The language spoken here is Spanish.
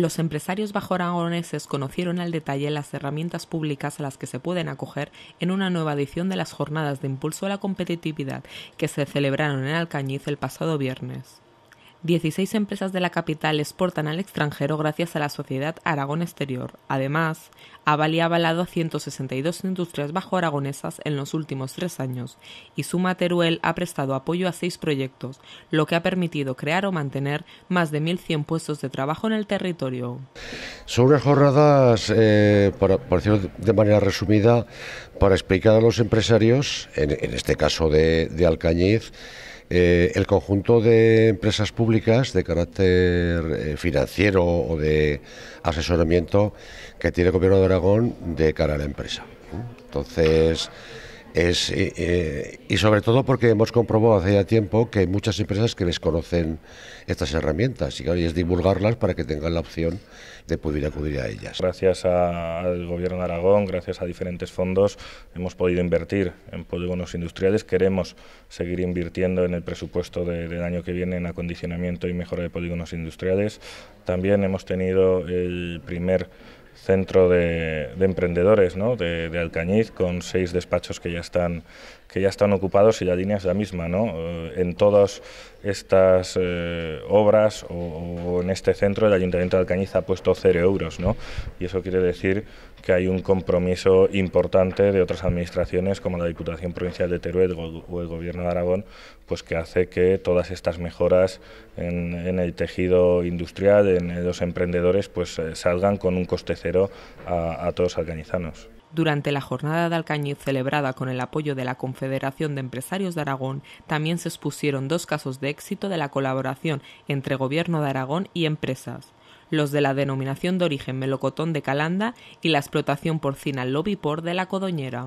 los empresarios aragoneses conocieron al detalle las herramientas públicas a las que se pueden acoger en una nueva edición de las jornadas de impulso a la competitividad que se celebraron en Alcañiz el pasado viernes. 16 empresas de la capital exportan al extranjero gracias a la Sociedad Aragón Exterior. Además, Avali ha avalado a 162 industrias bajo aragonesas en los últimos tres años y Suma Teruel ha prestado apoyo a seis proyectos, lo que ha permitido crear o mantener más de 1.100 puestos de trabajo en el territorio. Son unas jornadas, eh, decirlo de manera resumida, para explicar a los empresarios, en, este caso de, de Alcañiz, eh, el conjunto de empresas públicas de carácter eh, financiero o de asesoramiento que tiene el Gobierno de Aragón de cara a la empresa. Entonces, eh, eh, y sobre todo porque hemos comprobado hace ya tiempo que hay muchas empresas que desconocen estas herramientas y, hoy es divulgarlas para que tengan la opción de poder acudir a ellas. Gracias al Gobierno de Aragón, gracias a diferentes fondos, hemos podido invertir en polígonos industriales. Queremos seguir invirtiendo en el presupuesto del año que viene en acondicionamiento y mejora de polígonos industriales. También hemos tenido el primer centro de, emprendedores ¿no? de, Alcañiz, con seis despachos que ya están, que ya están ocupados y la línea es la misma. ¿no? Eh, en todas estas eh, obras o, o, en este centro el Ayuntamiento de Alcañiz ha puesto cero euros ¿no? y eso quiere decir que hay un compromiso importante de otras administraciones como la Diputación Provincial de Teruel o el Gobierno de Aragón, pues que hace que todas estas mejoras en, el tejido industrial, en los emprendedores, pues eh, salgan con un coste cero a, a todos alcañizanos. Durante la jornada de Alcañiz celebrada con el apoyo de la Confederación de Empresarios de Aragón, también se expusieron dos casos de éxito de la colaboración entre Gobierno de Aragón y empresas los de la denominación de origen Melocotón de Calanda y la explotación porcina Lobipor de la Codoñera.